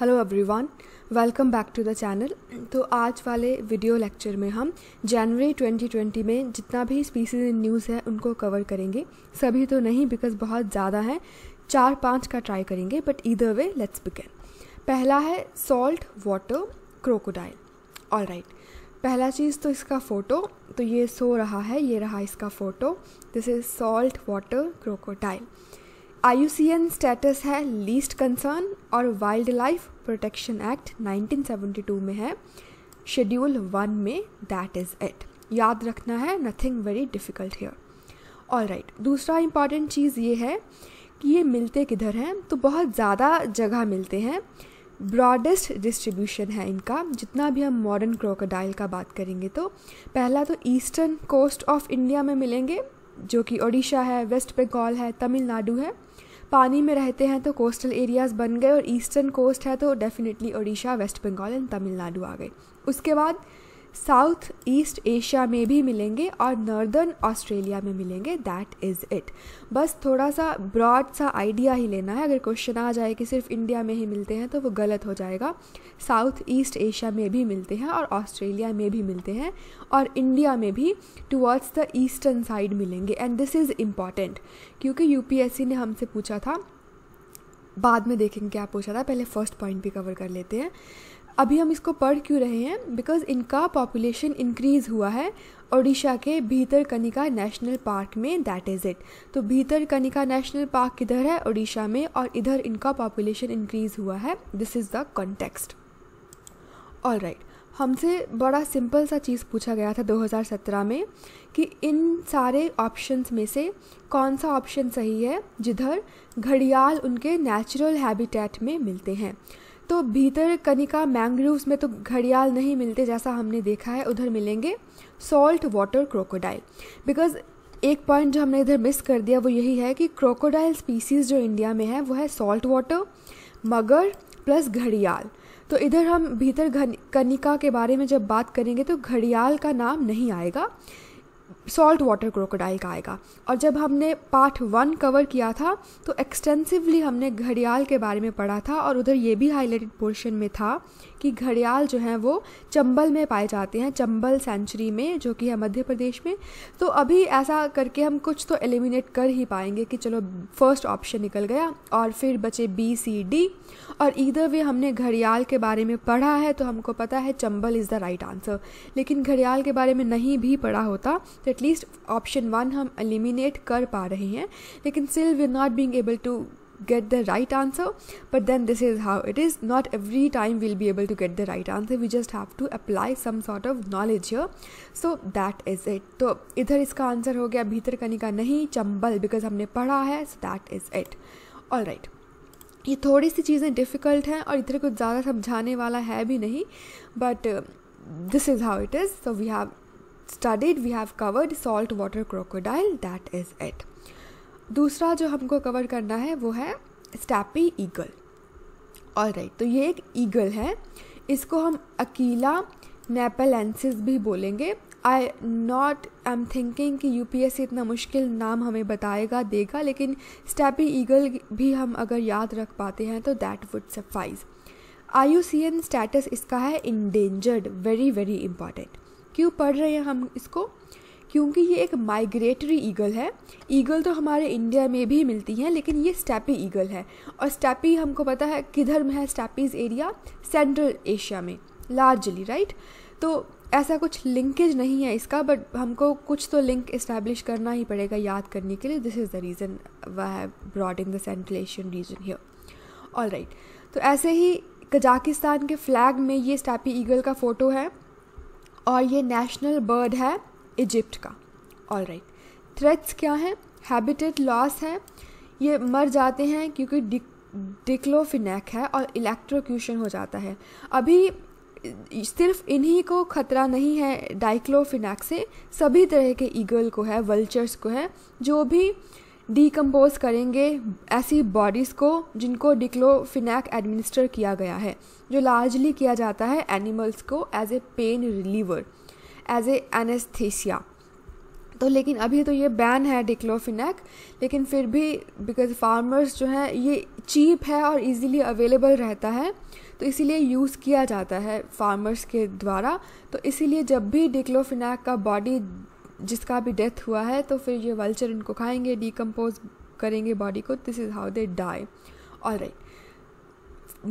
Hello everyone welcome back to the channel तो आज वाले वीडियो लेक्चर में हम जनवरी 2020 में जितना भी स्पीसीज इन न्यूज़ है उनको कवर करेंगे सभी तो नहीं बिकॉज बहुत ज़्यादा हैं चार पांच का ट्राई करेंगे but either way let's begin पहला है salt water crocodile all right पहला चीज़ तो इसका फ़ोटो तो ये सो रहा है ये रहा इसका photo this is salt water crocodile I status है लीस्ट कंसर्न और वाइल्ड लाइफ प्रोटेक्शन एक्ट 1972 में है शेड्यूल वन में दैट इज़ इट याद रखना है nothing very difficult here all right दूसरा इम्पॉर्टेंट चीज़ ये है कि ये मिलते किधर हैं तो बहुत ज़्यादा जगह मिलते हैं ब्रॉडेस्ट डिस्ट्रीब्यूशन है इनका जितना भी हम मॉडर्न क्रोकोडाइल का बात करेंगे तो पहला तो ईस्टर्न कोस्ट ऑफ इंडिया में मिलेंगे जो कि ओडिशा है वेस्ट बंगाल है तमिलनाडु है पानी में रहते हैं तो कोस्टल एरियाज़ बन गए और ईस्टर्न कोस्ट है तो definitely Odisha West Bengal and Tamil Nadu आ गए उसके बाद साउथ ईस्ट एशिया में भी मिलेंगे और नॉर्दर्न ऑस्ट्रेलिया में मिलेंगे दैट इज़ इट बस थोड़ा सा ब्रॉड सा आइडिया ही लेना है अगर क्वेश्चन आ जाए कि सिर्फ इंडिया में ही मिलते हैं तो वो गलत हो जाएगा साउथ ईस्ट एशिया में भी मिलते हैं और ऑस्ट्रेलिया में भी मिलते हैं और इंडिया में भी टुवर्ड्स द ईस्टर्न साइड मिलेंगे एंड दिस इज़ इम्पॉर्टेंट क्योंकि यूपीएससी ने हमसे पूछा था बाद में देखेंगे क्या पूछा था पहले फर्स्ट पॉइंट भी कवर कर लेते हैं अभी हम इसको पढ़ क्यों रहे हैं बिकॉज इनका पॉपुलेशन इंक्रीज हुआ है ओडिशा के भीतरकनिका नेशनल पार्क में दैट इज़ इट तो भीतरकनिका नेशनल पार्क किधर है ओडिशा में और इधर इनका पॉपुलेशन इंक्रीज हुआ है this is the context all right हमसे बड़ा सिंपल सा चीज़ पूछा गया था 2017 में कि इन सारे ऑप्शंस में से कौन सा ऑप्शन सही है जिधर घड़ियाल उनके नेचुरल हैबिटेट में मिलते हैं तो भीतर कनिका मैंग्रोव्स में तो घड़ियाल नहीं मिलते जैसा हमने देखा है उधर मिलेंगे सॉल्ट वाटर क्रोकोडाइल बिकॉज एक पॉइंट जो हमने इधर मिस कर दिया वो यही है कि क्रोकोडाइल स्पीसीज जो इंडिया में है वो है सॉल्ट वाटर मगर प्लस घड़ियाल तो इधर हम भीतर कनिका के बारे में जब बात करेंगे तो घड़ियाल का नाम नहीं आएगा सॉल्ट वाटर क्रोकोडाइल का आएगा और जब हमने पार्ट वन कवर किया था तो एक्सटेंसिवली हमने घड़ियाल के बारे में पढ़ा था और उधर ये भी हाईलाइटेड पोर्शन में था कि घड़ियाल जो हैं वो चंबल में पाए जाते हैं चंबल सेंचुरी में जो कि है मध्य प्रदेश में तो अभी ऐसा करके हम कुछ तो एलिमिनेट कर ही पाएंगे कि चलो फर्स्ट ऑप्शन निकल गया और फिर बचे बी सी डी और इधर वे हमने घड़ियाल के बारे में पढ़ा है तो हमको पता है Chambal is the right answer लेकिन घड़ियाल के बारे में नहीं भी पढ़ा होता तो एटलीस्ट ऑप्शन वन हम एलिमिनेट कर पा रहे हैं लेकिन still we are not being able to get the right answer but then this is how it is not every time will be able to get the right answer we just have to apply some sort of knowledge your so that is it तो इधर इसका answer हो गया भीतर कनिका नहीं Chambal because हमने पढ़ा है so that is it all right ये थोड़ी सी चीज़ें डिफ़िकल्ट हैं और इधर कुछ ज़्यादा समझाने वाला है भी नहीं but this is how it is so we have studied we have covered salt water crocodile that is it दूसरा जो हमको कवर करना है वो है स्टैपी ईगल और राइट तो ये एक ईगल है इसको हम अकीला नेपेलेंसिस भी बोलेंगे I not I am thinking कि यू इतना मुश्किल नाम हमें बताएगा देगा लेकिन स्टैपी ईगल भी हम अगर याद रख पाते हैं तो that would suffice I U C N status इसका है इंडेंजर्ड वेरी वेरी इंपॉर्टेंट क्यों पढ़ रहे हैं हम इसको क्योंकि ये एक माइग्रेटरी ईगल है ईगल तो हमारे इंडिया में भी मिलती हैं लेकिन ये स्टैपी ईगल है और स्टैपी हमको पता है किधर में है स्टैपीज एरिया सेंट्रल एशिया में लार्जली राइट तो ऐसा कुछ लिंकेज नहीं है इसका बट हमको कुछ तो लिंक इस्टेब्लिश करना ही पड़ेगा याद करने के लिए this is the reason why have broad in the central Asian region here all right तो ऐसे ही कजाकिस्तान के फ्लैग में ये स्टैपी ईगल का फ़ोटो है और ये नेशनल बर्ड है इजिप्ट का ऑल राइट थ्रेट्स क्या हैं हैबिटेट लॉस है ये मर जाते हैं क्योंकि डिक डिक्लोफिनेक है और इलेक्ट्रोक्यूशन हो जाता है अभी सिर्फ इन्हीं को खतरा नहीं है डाइक्लोफिनेक से सभी तरह के ईगल को है वल्चर्स को है जो भी डीकम्पोज करेंगे ऐसी बॉडीज़ को जिनको डिक्लोफिनैक एडमिनिस्टर किया गया है जो लार्जली किया जाता है एनिमल्स को as a pain reliever as a anaesthesia तो लेकिन अभी तो ये बैन है डिक्लोफिनैक लेकिन फिर भी बिकॉज फार्मर्स जो हैं ये चीप है और इजीली अवेलेबल रहता है तो इसीलिए यूज़ किया जाता है फार्मर्स के द्वारा तो इसीलिए जब भी डिक्लोफिनैक का बॉडी जिसका भी डेथ हुआ है तो फिर ये वल्चर इनको खाएंगे डिकम्पोज करेंगे बॉडी को this is how they die all right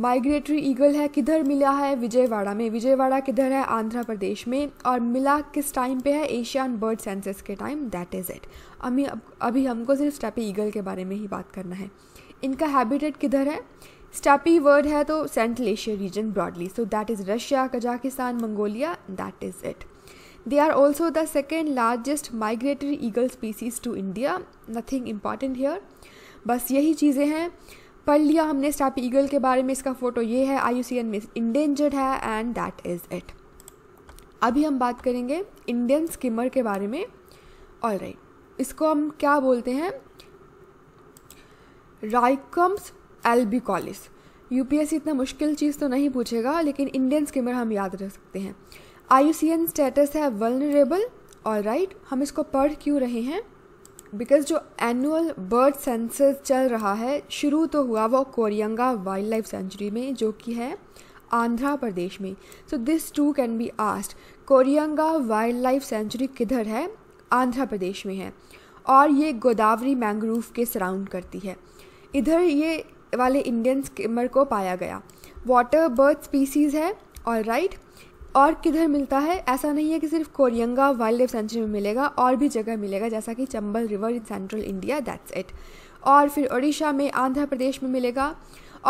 migratory eagle है किधर मिला है विजयवाड़ा में विजयवाड़ा किधर है आंध्र प्रदेश में और मिला किस टाइम पे है एशियन बर्ड सेंसेस के टाइम दैट इज़ इट अभी अभी हमको सिर्फ स्टैपी ईगल के बारे में ही बात करना है इनका हैबिटेट किधर है स्टैपी वर्ड है तो central Asia region broadly so that is Russia Kazakhstan Mongolia that is it They are also the second largest migratory eagle species to India. Nothing important here. बस यही चीज़ें हैं पढ़ लिया हमने स्टैपी ईगल के बारे में इसका फ़ोटो ये है आई यू सी एन में इंडेंजर्ड है एंड दैट इज़ इट अभी हम बात करेंगे इंडियन स्किमर के बारे में ऑल राइट right. इसको हम क्या बोलते हैं राइकम्स एल्बिकॉलिस यूपीएससी इतना मुश्किल चीज़ तो नहीं पूछेगा लेकिन इंडियन स्किमर हम याद रख सकते हैं आई स्टेटस है वनरेबल और राइट हम इसको पढ़ क्यों रहे हैं बिकॉज जो एनुअल बर्ड सेंसस चल रहा है शुरू तो हुआ वो कोरियंगा वाइल्ड लाइफ सेंचुरी में जो कि है आंध्र प्रदेश में so this too can be asked Coringa wildlife sanctuary किधर है आंध्र प्रदेश में है और ये गोदावरी मैंग्रोव के सराउंड करती है इधर ये वाले इंडियन स्किमर को पाया गया वाटर बर्ड स्पीसीज़ है और राइट right, और किधर मिलता है ऐसा नहीं है कि सिर्फ कोरियंगा वाइल्ड लाइफ सेंचुरी में मिलेगा और भी जगह मिलेगा जैसा कि Chambal river in central India that's it और फिर उड़ीसा में आंध्र प्रदेश में मिलेगा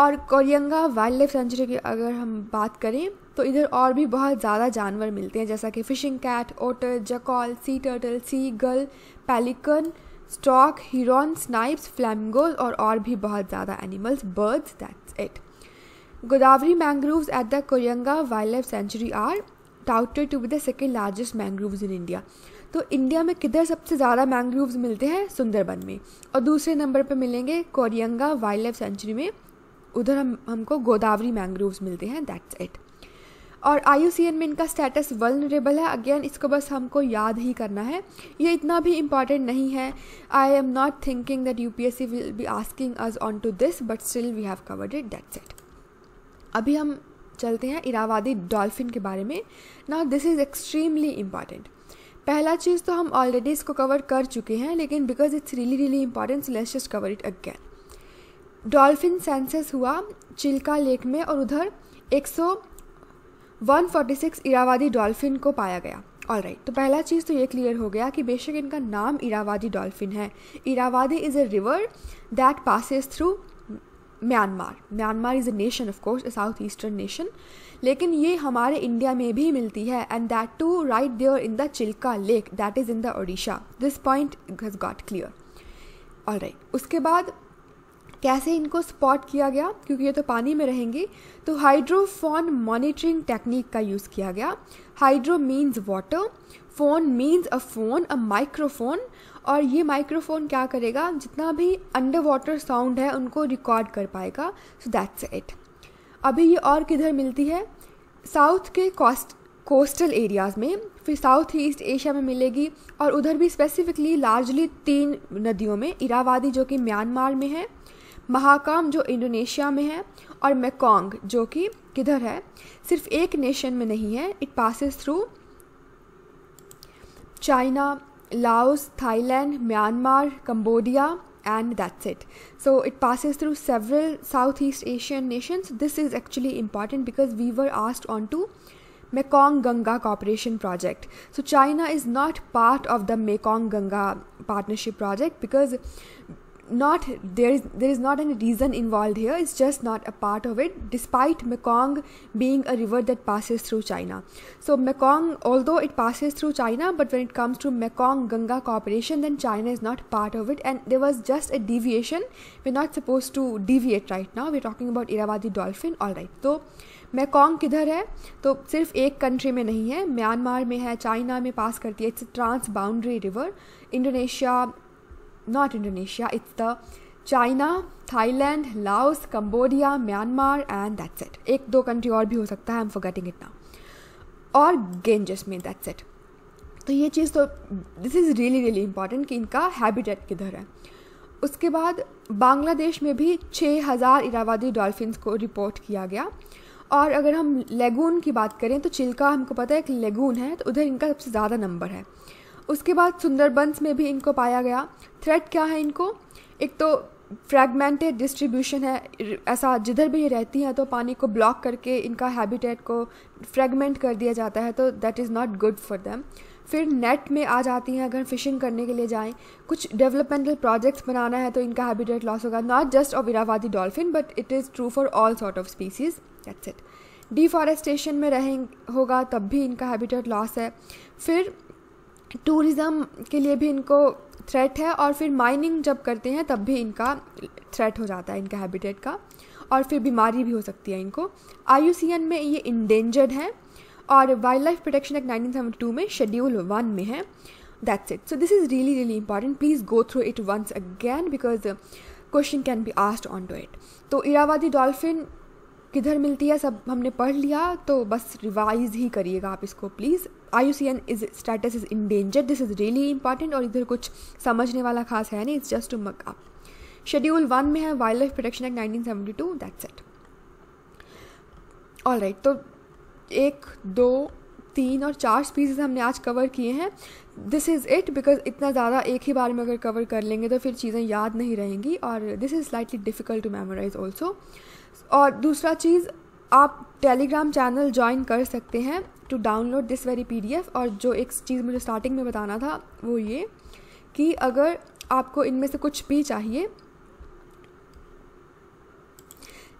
और कोरियंगा वाइल्ड लाइफ सेंचुरी की अगर हम बात करें तो इधर और भी बहुत ज़्यादा जानवर मिलते हैं जैसा कि fishing cat otter jackal sea turtle sea gull pelican stork heron snipes flamingo और और भी बहुत ज़्यादा animals birds that's it Godavari mangroves at the Koyanga Wildlife Sanctuary are touted to be the second largest mangroves in India. तो India में किधर सबसे ज़्यादा मैंग्रोव्स मिलते हैं सुंदरबन में और दूसरे नंबर पर मिलेंगे कोरियंगा वाइल्ड लाइफ सेंचुरी में उधर हम हमको गोदावरी मैंग्रोव्स मिलते हैं दैट्स इट और आई में इनका स्टेटस वलनरेबल है अगेन इसको बस हमको याद ही करना है ये इतना भी इम्पॉर्टेंट नहीं है I am not thinking that U P S C will be asking us on to this but still we have covered it that's it अभी हम चलते हैं इरावादी डॉल्फिन के बारे में now this is extremely important पहला चीज़ तो हम ऑलरेडी इसको कवर कर चुके हैं लेकिन because it's really really important let's just cover it again dolphin census हुआ चिल्का लेक में और उधर 146 इरावादी डॉल्फिन को पाया गया ऑल राइट right, तो पहला चीज़ तो ये क्लियर हो गया कि बेशक इनका नाम इरावादी डॉल्फिन है Irrawaddy is a river that passes through Myanmar Myanmar is a nation of course a south eastern nation लेकिन ये हमारे इंडिया में भी मिलती है and that too right there in the Chilika lake that is in the Odisha this point has got clear all right उसके बाद कैसे इनको स्पॉट किया गया क्योंकि ये तो पानी में रहेंगे तो हाइड्रोफोन मॉनिटरिंग टेक्निक का यूज़ किया गया hydro means water phone means a phone a microphone और ये माइक्रोफोन क्या करेगा जितना भी अंडर वाटर साउंड है उनको रिकॉर्ड कर पाएगा सो दैट्स इट अभी ये और किधर मिलती है साउथ के कॉस्ट कोस्टल एरियाज़ में फिर साउथ ईस्ट एशिया में मिलेगी और उधर भी स्पेसिफिकली लार्जली तीन नदियों में इरावादी जो कि म्यांमार में है महाकाम जो इंडोनेशिया में है और मेकोंग जो कि किधर है सिर्फ एक नेशन में नहीं है it passes through China Laos Thailand Myanmar Cambodia and that's it so it passes through several south east Asian nations this is actually important because we were asked on to Mekong Ganga cooperation project so China is not part of the Mekong Ganga partnership project because not there is there is not any reason involved here it's just not a part of it despite mekong being a river that passes through china so mekong although it passes through china but when it comes to mekong ganga cooperation then china is not part of it and there was just a deviation we're not supposed to deviate right now we're talking about irrawaddy dolphin all right so Mekong किधर है तो सिर्फ एक country में नहीं है Myanmar में है चाइना में पास करती है it's trans boundary river Indonesia not Indonesia, it's the China Thailand Laos, Cambodia Myanmar and that's it. एक दो कंट्री और भी हो सकता है I'm forgetting it it now और गेंजस में दैट्स इट तो ये चीज़ तो this is really really important कि इनका हैबिटेट किधर है उसके बाद बांग्लादेश में भी 6000 इरावादी डॉल्फिन को रिपोर्ट किया गया और अगर हम लेगून की बात करें तो चिल्का हमको पता है कि लेगून है तो उधर इनका सबसे ज़्यादा नंबर है उसके बाद सुंदरबंस में भी इनको पाया गया थ्रेट क्या है इनको एक तो फ्रैगमेंटेड डिस्ट्रीब्यूशन है ऐसा जिधर भी ये रहती हैं तो पानी को ब्लॉक करके इनका हैबिटेट को फ्रैगमेंट कर दिया जाता है तो that is not good for them फिर नेट में आ जाती हैं अगर फिशिंग करने के लिए जाएं कुछ डेवलपमेंटल प्रोजेक्ट्स बनाना है तो इनका हैबिटेट लॉस होगा not just of Irrawaddy dolphin but it is true for all sort of species that's it deforestation में रहें होगा तब भी इनका हैबिटेट लॉस है फिर टूरिज़म के लिए भी इनको थ्रेट है और फिर माइनिंग जब करते हैं तब भी इनका थ्रेट हो जाता है इनका हैबिटेट का और फिर बीमारी भी हो सकती है इनको आई में ये इंडेंजर्ड हैं और wildlife protection act two में शेड्यूल वन में है that's it so this is really really important please go through it once again because question can be asked on to it तो इरावादी डॉल्फिन किधर मिलती है सब हमने पढ़ लिया तो बस रिवाइज ही करिएगा आप इसको please I U C N is status is in danger this is really important और इधर कुछ समझने वाला खास है नहीं इट्स जस्ट टू मक आप शेड्यूल वन में है wildlife protection act nineteen seventy two that's it all right तो एक दो तीन और चार स्पीसीज हमने आज कवर किए हैं दिस इज़ इट बिकॉज इतना ज़्यादा एक ही बार में अगर कवर कर लेंगे तो फिर चीज़ें याद नहीं रहेंगी और this is slightly difficult to memorise also और दूसरा चीज़ आप टेलीग्राम चैनल ज्वाइन कर सकते हैं to download this very P D F और जो एक चीज़ मुझे स्टार्टिंग में बताना था वो ये कि अगर आपको इनमें से कुछ भी चाहिए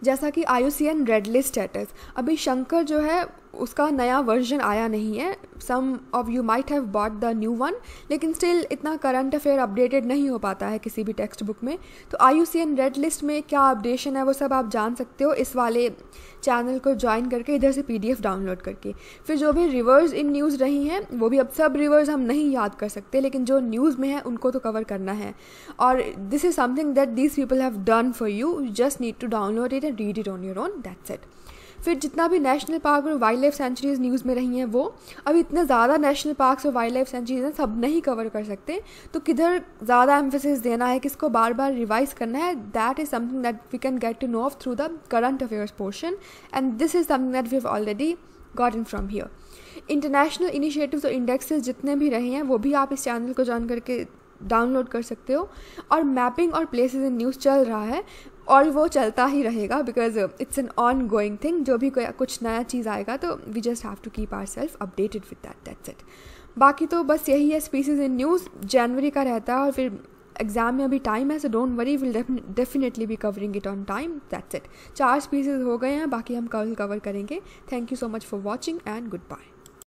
जैसा कि I U C N red list status अभी शंकर जो है उसका नया वर्जन आया नहीं है some of you might have bought the new one लेकिन स्टिल इतना करंट अफेयर अपडेटेड नहीं हो पाता है किसी भी टेक्स्ट बुक में तो I U C N red list में क्या अपडेशन है वो सब आप जान सकते हो इस वाले चैनल को ज्वाइन करके इधर से पी डी एफ डाउनलोड करके फिर जो भी रिवर्स इन न्यूज़ रही हैं वो भी अब सब रिवर्स हम नहीं याद कर सकते लेकिन जो न्यूज़ में है उनको तो कवर करना है और this is something that these people have done for you just need to download it and read it on your own that's it फिर जितना भी नेशनल पार्क और वाइल्ड लाइफ सेंचुरीज न्यूज़ में रही हैं वो अब इतने ज़्यादा नेशनल पार्क्स और वाइल्ड लाइफ सेंचुरीज हैं सब नहीं कवर कर सकते तो किधर ज़्यादा एम्फोसिस देना है किसको बार बार रिवाइज करना है that is something that we can get to know of through the current affairs portion and this is something that we have already gotten from here international initiatives और इंडेक्सेस जितने भी रहे हैं वो भी आप इस चैनल को ज्वाइन करके डाउनलोड कर सकते हो और मैपिंग और प्लेसेस इन न्यूज़ चल रहा है और वो चलता ही रहेगा because it's an ongoing thing जो भी कुछ नया चीज़ आएगा तो we just have to keep our self updated with that that's it बाकी तो बस यही है स्पीसीज इन न्यूज़ जनवरी का रहता है और फिर एग्ज़ाम में अभी टाइम है so don't worry will definitely be covering it on time that's it चार स्पीसीज हो गए हैं बाकी हम कल कवर करेंगे thank you so much for watching and good bye